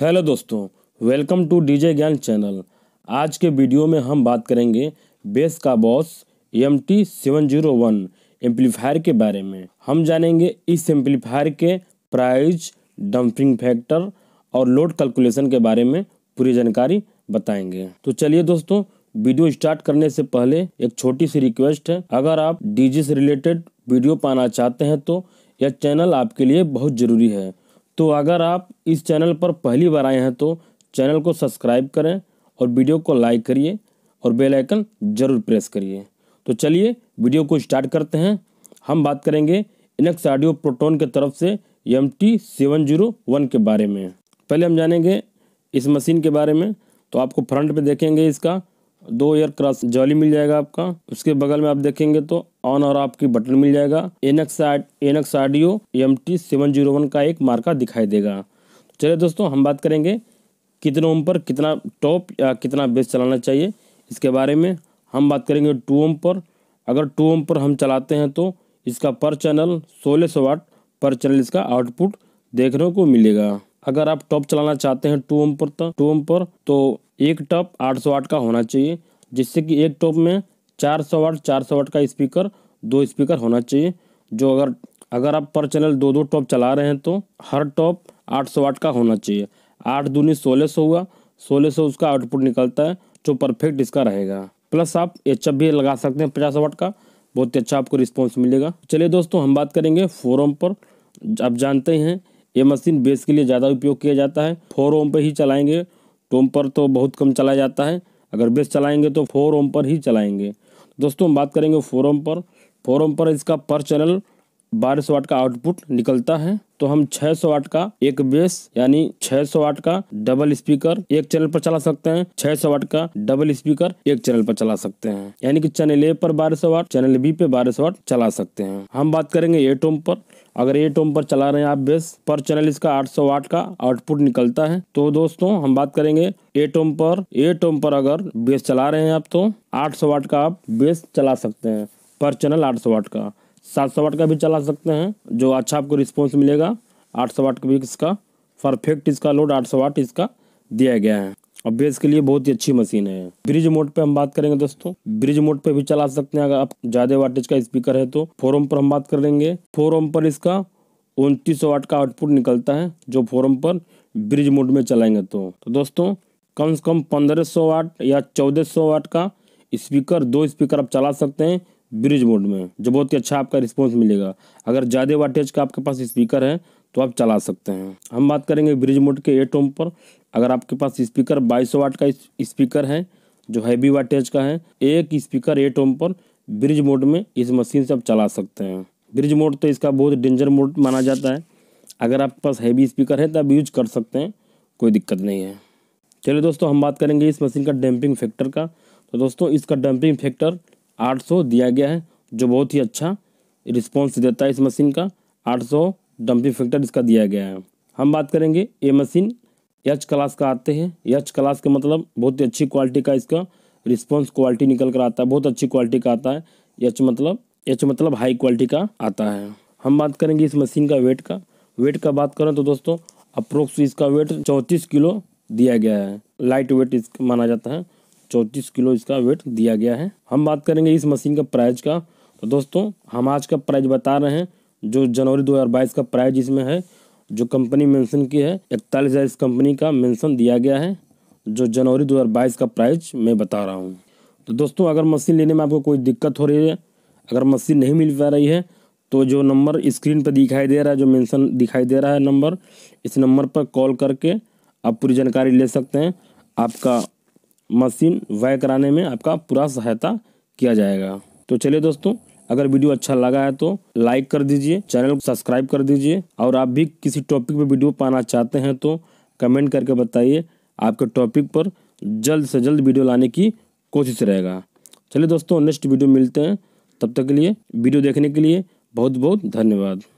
hello दोस्तों welcome to DJ Gyan channel आज के वीडियो में हम बात करेंगे बेस का boss M T seven zero one amplifier के बारे में हम जानेंगे इस एम्पलीफायर के प्राइज डंपिंग फैक्टर और लोड कैलकुलेशन के बारे में पूरी जानकारी बताएंगे तो चलिए दोस्तों वीडियो स्टार्ट करने से पहले एक छोटी सी रिक्वेस्ट है अगर आप डीजे से रिलेटेड वीडियो पाना चाहते हैं तो यह चैनल आपके लिए बहुत ज़रूरी है तो अगर आप इस चैनल पर पहली बार आए हैं तो चैनल को सब्सक्राइब करें और वीडियो को लाइक करिए और बेल आइकन ज़रूर प्रेस करिए तो चलिए वीडियो को स्टार्ट करते हैं हम बात करेंगे इनक्स ऑडियो प्रोटोन के तरफ से M T seven zero one के बारे में पहले हम जानेंगे इस मशीन के बारे में तो आपको फ्रंट पे देखेंगे इसका दो एयर क्रॉस जॉली मिल जाएगा आपका उसके बगल में आप देखेंगे तो ऑन और ऑफ की बटन मिल जाएगा एनक्स NX audio M T seven zero one का एक मार्का दिखाई देगा तो चलिए दोस्तों हम बात करेंगे कितने ओम पर कितना टॉप या कितना बेस चलाना चाहिए इसके बारे में हम बात करेंगे टू ओम पर अगर टू ओम पर हम चलाते हैं तो इसका पर चैनल सोलह सौ वाट पर चैनल इसका आउटपुट देखने को मिलेगा अगर आप टॉप चलाना चाहते हैं टू ओम पर टू ओम पर तो एक टॉप आठ सौ वाट का होना चाहिए जिससे कि एक टॉप में चार सौ वाट चार सौ वाट का स्पीकर दो स्पीकर होना चाहिए जो अगर अगर आप पर चैनल दो दो टॉप चला रहे हैं तो हर टॉप आठ सौ वाट का होना चाहिए आठ दूनी सोलह सौ हुआ सोलह सौ उसका आउटपुट निकलता है जो परफेक्ट इसका रहेगा प्लस आप एच भी लगा सकते हैं पचास वाट का बहुत ही अच्छा आपको रिस्पॉन्स मिलेगा चलिए दोस्तों हम बात करेंगे फोरम पर आप जानते हैं ये मशीन बेस के लिए ज़्यादा उपयोग किया जाता है फोर ओम पर ही चलाएंगे टोम पर तो बहुत कम चलाया जाता है अगर बेस चलाएंगे तो फोर ओम पर ही चलाएंगे दोस्तों हम बात करेंगे फोरम पर फोरम पर इसका पर चैनल बारह सौ वाट का आउटपुट निकलता है तो हम 600 वाट का एक बेस यानी 600 वाट का डबल स्पीकर एक चैनल पर चला सकते हैं 600 वाट का डबल स्पीकर एक चैनल पर चला सकते हैं यानी कि चैनल ए पर बारह सौ वाट चैनल बी पे बारह सौ वाट चला सकते हैं हम बात करेंगे एटोम पर अगर एट ओम पर चला रहे हैं आप बेस पर चैनल इसका 800 वाट का आउटपुट निकलता है तो दोस्तों हम बात करेंगे एट ओम पर एट ओम पर अगर बेस चला रहे हैं आप तो 800 वाट का आप बेस चला सकते हैं पर चैनल 800 वाट का 700 वाट का भी चला सकते हैं जो अच्छा आपको रिस्पॉन्स मिलेगा सौ वाट का भी इसका परफेक्ट इसका लोड सौ वाट इसका दिया गया है अभ्यास के लिए बहुत ही अच्छी मशीन है ब्रिज मोड पे हम बात करेंगे दोस्तों ब्रिज मोड पे भी चला सकते हैं अगर आप ज्यादा वाटेज का स्पीकर है तो फोरम पर हम बात करेंगे फोरम पर इसका उनतीस वाट का आउटपुट निकलता है जो फोरम पर ब्रिज मोड में चलाएंगे तो तो दोस्तों कम से कम पंद्रह सौ वाट या चौदह सौ वाट का स्पीकर दो स्पीकर आप चला सकते हैं ब्रिज मोड में जो बहुत ही अच्छा आपका रिस्पॉन्स मिलेगा अगर ज़्यादा वाटेज का आपके पास स्पीकर है तो आप चला सकते हैं हम बात करेंगे ब्रिज मोड के एट ओम पर अगर आपके पास स्पीकर बाईस वाट का स्पीकर है जो हैवी वाटेज का है एक स्पीकर एट ओम पर ब्रिज मोड में इस मशीन से आप चला सकते हैं ब्रिज मोड तो इसका बहुत डेंजर मोड माना जाता है अगर आपके पास हैवी स्पीकर है तो आप यूज कर सकते हैं कोई दिक्कत नहीं है चलिए दोस्तों हम बात करेंगे इस मशीन का डैम्पिंग फैक्टर का तो दोस्तों इसका डैम्पिंग फैक्टर 800 दिया गया है जो बहुत ही अच्छा रिस्पॉन्स देता है इस मशीन का 800 डंपिंग फैक्टर इसका दिया गया है हम बात करेंगे ये मशीन एच क्लास का आते हैं यच क्लास का मतलब बहुत ही अच्छी क्वालिटी का इसका रिस्पॉन्स क्वालिटी निकल कर आता है बहुत अच्छी क्वालिटी का आता है यच मतलब एच मतलब हाई क्वालिटी का आता है हम बात करेंगे इस मशीन का वेट का वेट का बात करें तो दोस्तों अप्रोक्स इसका वेट चौंतीस किलो दिया गया है लाइट वेट इस माना जाता है चौंतीस किलो इसका वेट दिया गया है हम बात करेंगे इस मशीन का प्राइज का तो दोस्तों हम आज का प्राइज बता रहे हैं जो जनवरी 2022 का प्राइस इसमें है जो कंपनी मेंशन की है इकतालीस हज़ार इस कंपनी का मेंशन दिया गया है जो जनवरी 2022 का प्राइस मैं बता रहा हूँ तो दोस्तों अगर मशीन लेने में आपको कोई दिक्कत हो रही है अगर मशीन नहीं मिल पा रही है तो जो नंबर स्क्रीन पर दिखाई दे रहा है जो मैंसन दिखाई दे रहा है नंबर इस नंबर पर कॉल करके आप पूरी जानकारी ले सकते हैं आपका मशीन वाय कराने में आपका पूरा सहायता किया जाएगा तो चलिए दोस्तों अगर वीडियो अच्छा लगा है तो लाइक कर दीजिए चैनल को सब्सक्राइब कर दीजिए और आप भी किसी टॉपिक पर वीडियो पाना चाहते हैं तो कमेंट करके बताइए आपके टॉपिक पर जल्द से जल्द वीडियो लाने की कोशिश रहेगा चलिए दोस्तों नेक्स्ट वीडियो मिलते हैं तब तक के लिए वीडियो देखने के लिए बहुत बहुत धन्यवाद